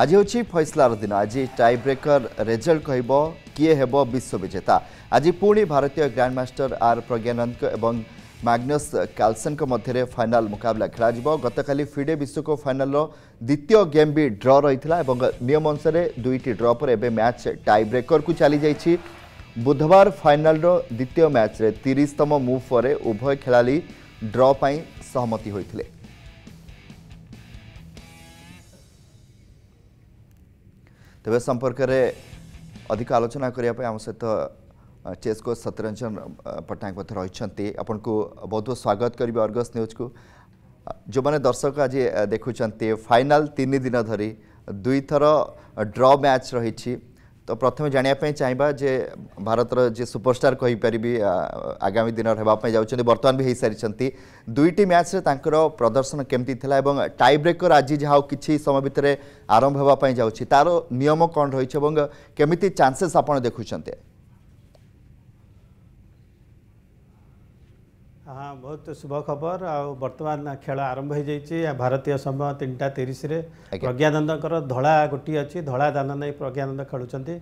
ଆଜି ହେଉଛି ଫୈସଲାର ଦିନ ଆଜି ଟାଇ ବ୍ରେକର ରେଜଲ୍ଟ କହିବ କିଏ ହେବ ବିଶ୍ୱବିଜେତା ଆଜି ପୁଣି ଭାରତୀୟ ଗ୍ରାଣ୍ଡମାଷ୍ଟର ଆର୍ ପ୍ରଜ୍ଞାନନ୍ଦଙ୍କ ଏବଂ ମ୍ୟାଗ୍ନସ୍ କାଲସନ୍ଙ୍କ ମଧ୍ୟରେ ଫାଇନାଲ୍ ମୁକାବିଲା ଖେଳାଯିବ ଗତକାଲି ଫିଡେ ବିଶ୍ୱକପ୍ ଫାଇନାଲ୍ର ଦ୍ୱିତୀୟ ଗେମ୍ ବି ଡ୍ର ରହିଥିଲା ଏବଂ ନିୟମ ଅନୁସାରେ ଦୁଇଟି ଡ୍ର ପରେ ଏବେ ମ୍ୟାଚ୍ ଟାଇ ବ୍ରେକରକୁ ଚାଲିଯାଇଛି ବୁଧବାର ଫାଇନାଲ୍ର ଦ୍ୱିତୀୟ ମ୍ୟାଚ୍ରେ ତିରିଶତମ ମୁଭ୍ ପରେ ଉଭୟ ଖେଳାଳି ଡ୍ର ପାଇଁ ସହମତି ହୋଇଥିଲେ तेज संपर्क में अधिक आलोचना करने आम सहित चेस को सत्यरंजन पट्टनायक रही आपन को बहुत बहुत स्वागत करी अर्गस न्यूज को जो मैंने दर्शक आज देखुं फाइनाल तीन दिन धरी दुईथर ड्र मैच रही তো ପ୍ରଥମେ ଜାଣିବା ପାଇଁ ଚାହିଁବା ଯେ ଭାରତର ଯିଏ ସୁପରଷ୍ଟାର କହିପାରିବି ଆଗାମୀ ଦିନରେ ହେବା ପାଇଁ ଯାଉଛନ୍ତି ବର୍ତ୍ତମାନ ବି ହେଇସାରିଛନ୍ତି ଦୁଇଟି ମ୍ୟାଚ୍ରେ ତାଙ୍କର ପ୍ରଦର୍ଶନ କେମିତି ଥିଲା ଏବଂ ଟାଇ ବ୍ରେକର୍ ଆଜି ଯାହା ଆଉ କିଛି ସମୟ ଭିତରେ ଆରମ୍ଭ ହେବା ପାଇଁ ଯାଉଛି ତାର ନିୟମ କ'ଣ ରହିଛି ଏବଂ କେମିତି ଚାନ୍ସେସ୍ ଆପଣ ଦେଖୁଛନ୍ତି ହଁ ବହୁତ ଶୁଭ ଖବର ଆଉ ବର୍ତ୍ତମାନ ଖେଳ ଆରମ୍ଭ ହୋଇଯାଇଛି ଭାରତୀୟ ସମୟ ତିନିଟା ତିରିଶରେ ପ୍ରଜ୍ଞାନନ୍ଦଙ୍କର ଧଳା ଗୋଟିଏ ଅଛି ଧଳା ଦାନ ନେଇ ପ୍ରଜ୍ଞାନନ୍ଦ ଖେଳୁଛନ୍ତି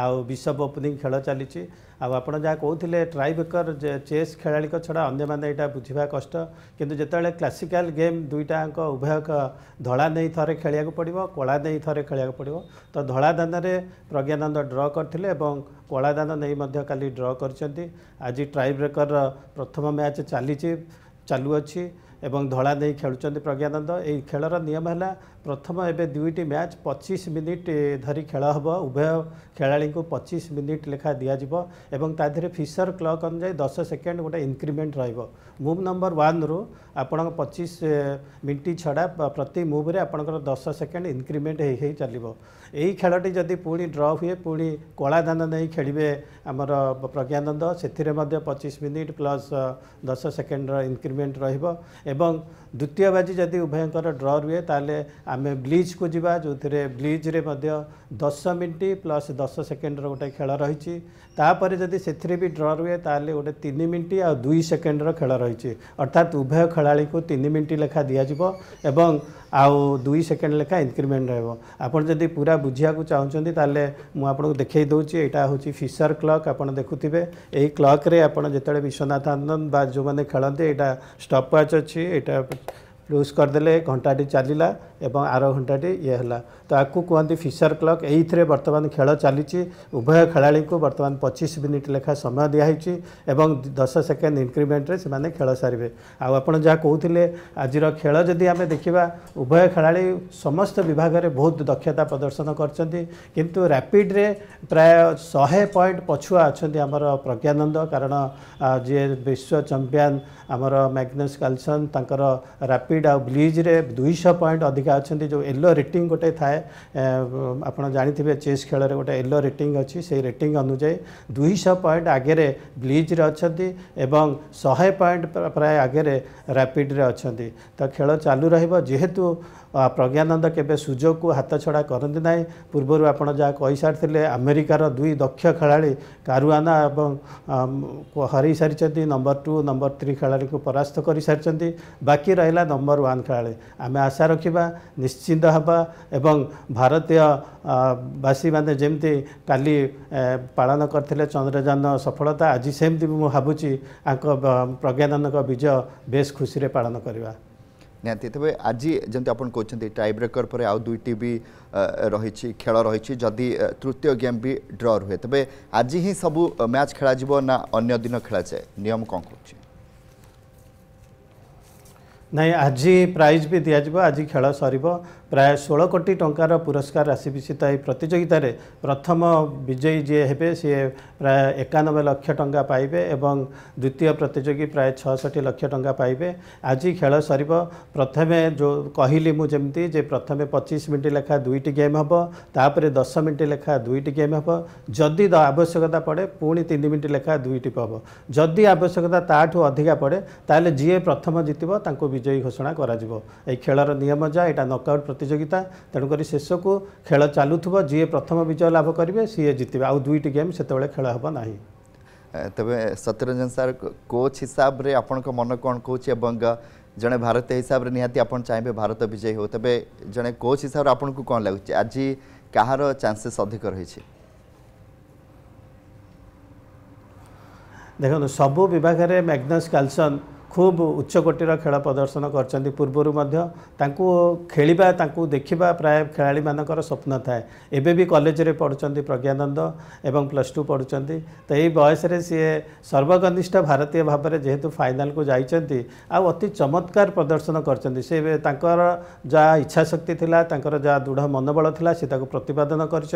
ଆଉ ବିଶ୍ୱ ଓପନିଂ ଖେଳ ଚାଲିଛି ଆଉ ଆପଣ ଯାହା କହୁଥିଲେ ଟ୍ରାଇବେକର ଚେସ୍ ଖେଳାଳିଙ୍କ ଛଡ଼ା ଅନ୍ୟମାନେ ଏଇଟା ବୁଝିବା କଷ୍ଟ କିନ୍ତୁ ଯେତେବେଳେ କ୍ଲାସିକାଲ ଗେମ୍ ଦୁଇଟାଙ୍କ ଉଭୟଙ୍କ ଧଳା ନେଇ ଥରେ ଖେଳିବାକୁ ପଡ଼ିବ କଳା ନେଇ ଥରେ ଖେଳିବାକୁ ପଡ଼ିବ ତ ଧଳା ଦାନରେ ପ୍ରଜ୍ଞାନନ୍ଦ ଡ୍ର କରିଥିଲେ ଏବଂ କଳା ଦାନ ନେଇ ମଧ୍ୟ କାଲି ଡ୍ର କରିଛନ୍ତି ଆଜି ଟ୍ରାଇବ୍ରେକରର ପ୍ରଥମ ମ୍ୟାଚ୍ ଚାଲିଛି ଚାଲୁଅଛି ଏବଂ ଧଳା ଦେଇ ଖେଳୁଛନ୍ତି ପ୍ରଜ୍ଞାନନ୍ଦ ଏହି ଖେଳର ନିୟମ ହେଲା ପ୍ରଥମ ଏବେ ଦୁଇଟି ମ୍ୟାଚ୍ ପଚିଶ ମିନିଟ୍ ଧରି ଖେଳ ହେବ ଉଭୟ ଖେଳାଳିଙ୍କୁ ପଚିଶ ମିନିଟ୍ ଲେଖା ଦିଆଯିବ ଏବଂ ତା ଦେହରେ ଫିସର କ୍ଲକ୍ ଅନୁଯାୟୀ ଦଶ ସେକେଣ୍ଡ ଗୋଟେ ଇନକ୍ରିମେଣ୍ଟ ରହିବ ମୁଭ୍ ନମ୍ବର ୱାନ୍ରୁ ଆପଣଙ୍କ ପଚିଶ ମିନିଟ୍ ଛଡ଼ା ପ୍ରତି ମୁଭ୍ରେ ଆପଣଙ୍କର ଦଶ ସେକେଣ୍ଡ ଇନକ୍ରିମେଣ୍ଟ ହେଇ ହେଇ ଚାଲିବ ଏହି ଖେଳଟି ଯଦି ପୁଣି ଡ୍ର ହୁଏ ପୁଣି କଳାଦାନ ନେଇ ଖେଳିବେ ଆମର ପ୍ରଜ୍ଞାନନ୍ଦ ସେଥିରେ ମଧ୍ୟ ପଚିଶ ମିନିଟ୍ ପ୍ଲସ୍ ଦଶ ସେକେଣ୍ଡର ଇନକ୍ରିମେଣ୍ଟ ରହିବ ଏବଂ ଦ୍ୱିତୀୟ ବାଜି ଯଦି ଉଭୟଙ୍କର ଡ୍ର ରୁହେ ତାହେଲେ ଆମେ ବ୍ଲିଜ୍କୁ ଯିବା ଯେଉଁଥିରେ ବ୍ଲିଜ୍ରେ ମଧ୍ୟ ଦଶ ମିନିଟ୍ ପ୍ଲସ୍ ଦଶ ସେକେଣ୍ଡର ଗୋଟେ ଖେଳ ରହିଛି ତାପରେ ଯଦି ସେଥିରେ ବି ଡ୍ର ରୁହେ ତାହେଲେ ଗୋଟେ ତିନି ମିନିଟ୍ ଆଉ ଦୁଇ ସେକେଣ୍ଡର ଖେଳ ରହିଛି ଅର୍ଥାତ୍ ଉଭୟ ଖେଳାଳିକୁ ତିନି ମିନିଟ୍ ଲେଖା ଦିଆଯିବ ଏବଂ ଆଉ ଦୁଇ ସେକେଣ୍ଡ ଲେଖା ଇନକ୍ରିମେଣ୍ଟ ରହିବ ଆପଣ ଯଦି ପୁରା ବୁଝିବାକୁ ଚାହୁଁଛନ୍ତି ତାହେଲେ ମୁଁ ଆପଣଙ୍କୁ ଦେଖାଇ ଦେଉଛି ଏଇଟା ହେଉଛି ଫିସର କ୍ଲକ୍ ଆପଣ ଦେଖୁଥିବେ ଏହି କ୍ଲକ୍ରେ ଆପଣ ଯେତେବେଳେ ବିଶ୍ୱନାଥ ଆନନ୍ଦ ବା ଯେଉଁମାନେ ଖେଳନ୍ତି ଏଇଟା ଷ୍ଟପ୍ ୱାଚ୍ ଅଛି ଏଇଟା लुज करदे घंटाटी चलला और आर घंटाटी ई है तो आपको कहते फिशर क्लक ये बर्तमान खेल चली उभय खेला बर्तमान पचिश मिनिट लेखा समय दिखाई और दस सेकेंड इनक्रिमेटे खेल सारे आपते आज खेल जदि आम देखा उभय खेला समस्त विभाग में बहुत दक्षता प्रदर्शन करूँ रैपिड्रे प्राय शहे पॉइंट पछुआ अच्छा आमर प्रज्ञानंद कारण जी विश्व चंपियान आमर मैग्नस कालसन तक रापिड ସ୍ପିଡ୍ ଆଉ ବ୍ଲିଜ୍ରେ ଦୁଇଶହ ପଏଣ୍ଟ ଅଧିକା ଅଛନ୍ତି ଯେଉଁ ୟେଲୋ ରେଟିଂ ଗୋଟେ ଥାଏ ଆପଣ ଜାଣିଥିବେ ଚେସ୍ ଖେଳରେ ଗୋଟେ ୟେଲୋ ରେଟିଂ ଅଛି ସେଇ ରେଟିଂ ଅନୁଯାୟୀ ଦୁଇଶହ ପଏଣ୍ଟ ଆଗରେ ବ୍ଲିଜ୍ରେ ଅଛନ୍ତି ଏବଂ ଶହେ ପଏଣ୍ଟ ପ୍ରାୟ ଆଗରେ ରାପିଡ଼୍ରେ ଅଛନ୍ତି ତ ଖେଳ ଚାଲୁ ରହିବ ଯେହେତୁ ପ୍ରଜ୍ଞାନନ୍ଦ କେବେ ସୁଯୋଗକୁ ହାତ ଛଡ଼ା କରନ୍ତି ନାହିଁ ପୂର୍ବରୁ ଆପଣ ଯାହା କହିସାରିଥିଲେ ଆମେରିକାର ଦୁଇ ଦକ୍ଷ ଖେଳାଳି କାରୁଆନା ଏବଂ ହରାଇସାରିଛନ୍ତି ନମ୍ବର ଟୁ ନମ୍ବର ଥ୍ରୀ ଖେଳାଳିକୁ ପରାସ୍ତ କରିସାରିଛନ୍ତି ବାକି ରହିଲା ନମ୍ବର ୱାନ୍ ଖେଳାଳି ଆମେ ଆଶା ରଖିବା ନିଶ୍ଚିନ୍ତ ହେବା ଏବଂ ଭାରତୀୟ ବାସୀମାନେ ଯେମିତି କାଲି ପାଳନ କରିଥିଲେ ଚନ୍ଦ୍ରଯାନ ସଫଳତା ଆଜି ସେମିତି ମୁଁ ଭାବୁଛି ଆଙ୍କ ପ୍ରଜ୍ଞାନନ୍ଦଙ୍କ ବିଜୟ ବେଶ୍ ଖୁସିରେ ପାଳନ କରିବା ନିହାତି ତେବେ ଆଜି ଯେମିତି ଆପଣ କହୁଛନ୍ତି ଟ୍ରାଇ ବ୍ରେକର୍ ପରେ ଆଉ ଦୁଇଟି ବି ରହିଛି ଖେଳ ରହିଛି ଯଦି ତୃତୀୟ ଗେମ୍ ବି ଡ୍ର ରୁହେ ତେବେ ଆଜି ହିଁ ସବୁ ମ୍ୟାଚ୍ ଖେଳାଯିବ ନା ଅନ୍ୟ ଦିନ ଖେଳାଯାଏ ନିୟମ କ'ଣ କହୁଛି ନାହିଁ ଆଜି ପ୍ରାଇଜ୍ ବି ଦିଆଯିବ ଆଜି ଖେଳ ସରିବ ପ୍ରାୟ ଷୋହଳ କୋଟି ଟଙ୍କାର ପୁରସ୍କାର ରାଶି ବିଶିତ ଏହି ପ୍ରତିଯୋଗିତାରେ ପ୍ରଥମ ବିଜୟୀ ଯିଏ ହେବେ ସିଏ ପ୍ରାୟ ଏକାନବେ ଲକ୍ଷ ଟଙ୍କା ପାଇବେ ଏବଂ ଦ୍ୱିତୀୟ ପ୍ରତିଯୋଗୀ ପ୍ରାୟ ଛଅଷଠି ଲକ୍ଷ ଟଙ୍କା ପାଇବେ ଆଜି ଖେଳ ସରିବ ପ୍ରଥମେ ଯେଉଁ କହିଲି ମୁଁ ଯେମିତି ଯେ ପ୍ରଥମେ ପଚିଶ ମିନିଟ୍ ଲେଖା ଦୁଇଟି ଗେମ୍ ହେବ ତାପରେ ଦଶ ମିନିଟ୍ ଲେଖା ଦୁଇଟି ଗେମ୍ ହେବ ଯଦି ଆବଶ୍ୟକତା ପଡ଼େ ପୁଣି ତିନି ମିନିଟ୍ ଲେଖା ଦୁଇଟି ହେବ ଯଦି ଆବଶ୍ୟକତା ତାଠୁ ଅଧିକା ପଡ଼େ ତାହେଲେ ଯିଏ ପ୍ରଥମ ଜିତିବ ତାଙ୍କୁ ବିଜୟୀ ଘୋଷଣା କରାଯିବ ଏହି ଖେଳର ନିୟମ ଯାହା ଏଇଟା ନକ୍ଆଉଟ୍ ପ୍ରତିଯୋଗିତା ତେଣୁକରି ଶେଷକୁ ଖେଳ ଚାଲୁଥିବ ଯିଏ ପ୍ରଥମ ବିଜୟ ଲାଭ କରିବେ ସିଏ ଜିତିବେ ଆଉ ଦୁଇଟି ଗେମ୍ ସେତେବେଳେ ଖେଳ ହେବ ନାହିଁ ତେବେ ସତ୍ୟରଞ୍ଜନ ସାର୍ କୋଚ୍ ହିସାବରେ ଆପଣଙ୍କ ମନ କ'ଣ କହୁଛି ଏବଂ ଜଣେ ଭାରତୀୟ ହିସାବରେ ନିହାତି ଆପଣ ଚାହିଁବେ ଭାରତ ବିଜୟୀ ହେଉ ତେବେ ଜଣେ କୋଚ୍ ହିସାବରେ ଆପଣଙ୍କୁ କ'ଣ ଲାଗୁଛି ଆଜି କାହାର ଚାନ୍ସେସ୍ ଅଧିକ ରହିଛି ଦେଖନ୍ତୁ ସବୁ ବିଭାଗରେ ମ୍ୟାଗ୍ନସ୍ କାଲସନ୍ खूब उच्चकोटीर खेल प्रदर्शन करवर खेल देखा प्राय खेला स्वप्न थाए एवं कलेज पढ़ुंट प्रज्ञानंद प्लस टू पढ़ुं तो यही बयस सर्वकनिष्ठ भारतीय भाव में जेहेतु फाइनाल को जाती अति चमत्कार प्रदर्शन करच्छाशक्ति दृढ़ मनोबल था सी प्रतिपादन कर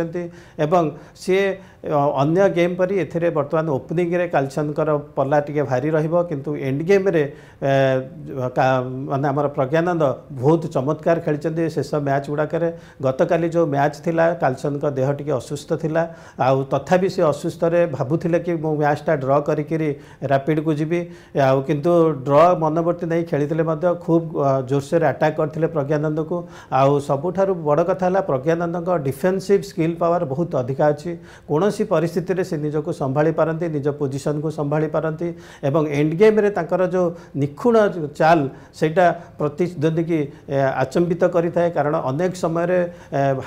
गेम पर बर्तमान ओपनिंग कालचंद पल्ला टी भारी रुँ एंड गेम्रे मैंने आम प्रज्ञानंद बहुत चमत्कार खेली शेष मैच गुड़ाक गत काली जो मैच थी कालचंद का देह टी असुस्थ तथा से असुस्थ भावुले कि मुझ मैचटा ड्र करपिड को जीवि आंतु ड्र मनवर्ती नहीं खेली खूब जोरसोर आटाक् करते प्रज्ञानंद को आबुठ बड़ कथा प्रज्ञानंद डिफेन्सीव स्किल पावर बहुत अधिका अच्छी कौन सी पिस्थितर से निज्क संभा पारती निज पोजिशन को संभा पारती एंड गेम्रे जो ନିଖୁଣ ଚାଲ ସେଇଟା ପ୍ରତିଦ୍ୱନ୍ଦ୍ୱୀକି ଆଚମ୍ବିତ କରିଥାଏ କାରଣ ଅନେକ ସମୟରେ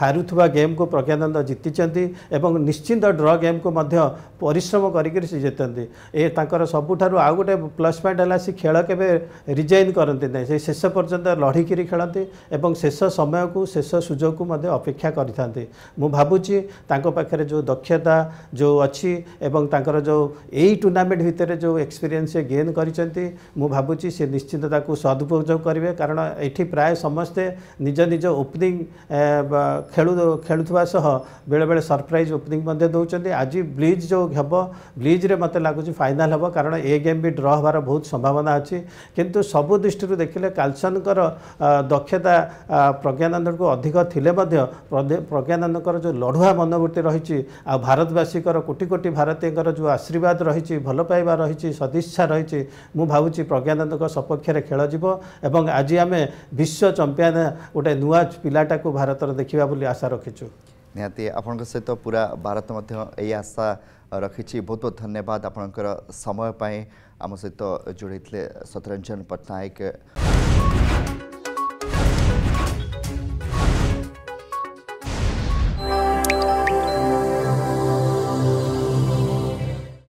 ହାରୁଥିବା ଗେମ୍କୁ ପ୍ରଜ୍ଞାନନ୍ଦ ଜିତିଛନ୍ତି ଏବଂ ନିଶ୍ଚିନ୍ତ ଡ୍ର ଗେମ୍କୁ ମଧ୍ୟ ପରିଶ୍ରମ କରିକିରି ସେ ଜିତନ୍ତି ଏ ତାଙ୍କର ସବୁଠାରୁ ଆଉ ଗୋଟେ ପ୍ଲସ୍ ପଏଣ୍ଟ ହେଲା ସେ ଖେଳ କେବେ ରିଜାଇନ୍ କରନ୍ତି ନାହିଁ ସେ ଶେଷ ପର୍ଯ୍ୟନ୍ତ ଲଢ଼ିକିରି ଖେଳନ୍ତି ଏବଂ ଶେଷ ସମୟକୁ ଶେଷ ସୁଯୋଗକୁ ମଧ୍ୟ ଅପେକ୍ଷା କରିଥାନ୍ତି ମୁଁ ଭାବୁଛି ତାଙ୍କ ପାଖରେ ଯେଉଁ ଦକ୍ଷତା ଯେଉଁ ଅଛି ଏବଂ ତାଙ୍କର ଯେଉଁ ଏଇ ଟୁର୍ଣ୍ଣାମେଣ୍ଟ ଭିତରେ ଯେଉଁ ଏକ୍ସପିରିଏନ୍ସ ସେ ଗେନ୍ କରିଛନ୍ତି ମୁଁ ଭାବୁଛି ସେ ନିଶ୍ଚିନ୍ତ ତାକୁ ସଦୁପଯୋଗ କରିବେ କାରଣ ଏଠି ପ୍ରାୟ ସମସ୍ତେ ନିଜ ନିଜ ଓପନିଂ ଖେଳୁ ଖେଳୁଥିବା ସହ ବେଳେବେଳେ ସରପ୍ରାଇଜ୍ ଓପନିଂ ମଧ୍ୟ ଦେଉଛନ୍ତି ଆଜି ବ୍ଲିଜ୍ ଯେଉଁ ହେବ ବ୍ଲିଜ୍ରେ ମୋତେ ଲାଗୁଛି ଫାଇନାଲ୍ ହେବ କାରଣ ଏ ଗେମ୍ ବି ଡ୍ର ହେବାର ବହୁତ ସମ୍ଭାବନା ଅଛି କିନ୍ତୁ ସବୁ ଦୃଷ୍ଟିରୁ ଦେଖିଲେ କାଲସନ୍ଙ୍କର ଦକ୍ଷତା ପ୍ରଜ୍ଞାନନ୍ଦଙ୍କୁ ଅଧିକ ଥିଲେ ମଧ୍ୟ ପ୍ରଜ୍ଞାନନ୍ଦଙ୍କର ଯେଉଁ ଲଢ଼ୁଆ ମନୋବୃତ୍ତି ରହିଛି ଆଉ ଭାରତବାସୀଙ୍କର କୋଟି କୋଟି ଭାରତୀୟଙ୍କର ଯେଉଁ ଆଶୀର୍ବାଦ ରହିଛି ଭଲ ପାଇବା ରହିଛି ସଦିଚ୍ଛା ରହିଛି ମୁଁ ଭାବୁଛି ଶ୍ରୀ ପ୍ରଜ୍ଞାନନ୍ଦଙ୍କ ସପକ୍ଷରେ ଖେଳ ଯିବ ଏବଂ ଆଜି ଆମେ ବିଶ୍ୱ ଚମ୍ପିଆନ୍ ଗୋଟେ ନୂଆ ପିଲାଟାକୁ ଭାରତର ଦେଖିବା ବୋଲି ଆଶା ରଖିଛୁ ନିହାତି ଆପଣଙ୍କ ସହିତ ପୁରା ଭାରତ ମଧ୍ୟ ଏହି ଆଶା ରଖିଛି ବହୁତ ବହୁତ ଧନ୍ୟବାଦ ଆପଣଙ୍କର ସମୟ ପାଇଁ ଆମ ସହିତ ଯୋଡ଼ିଥିଲେ ସତ୍ୟରଞ୍ଜନ ପଟ୍ଟନାୟକ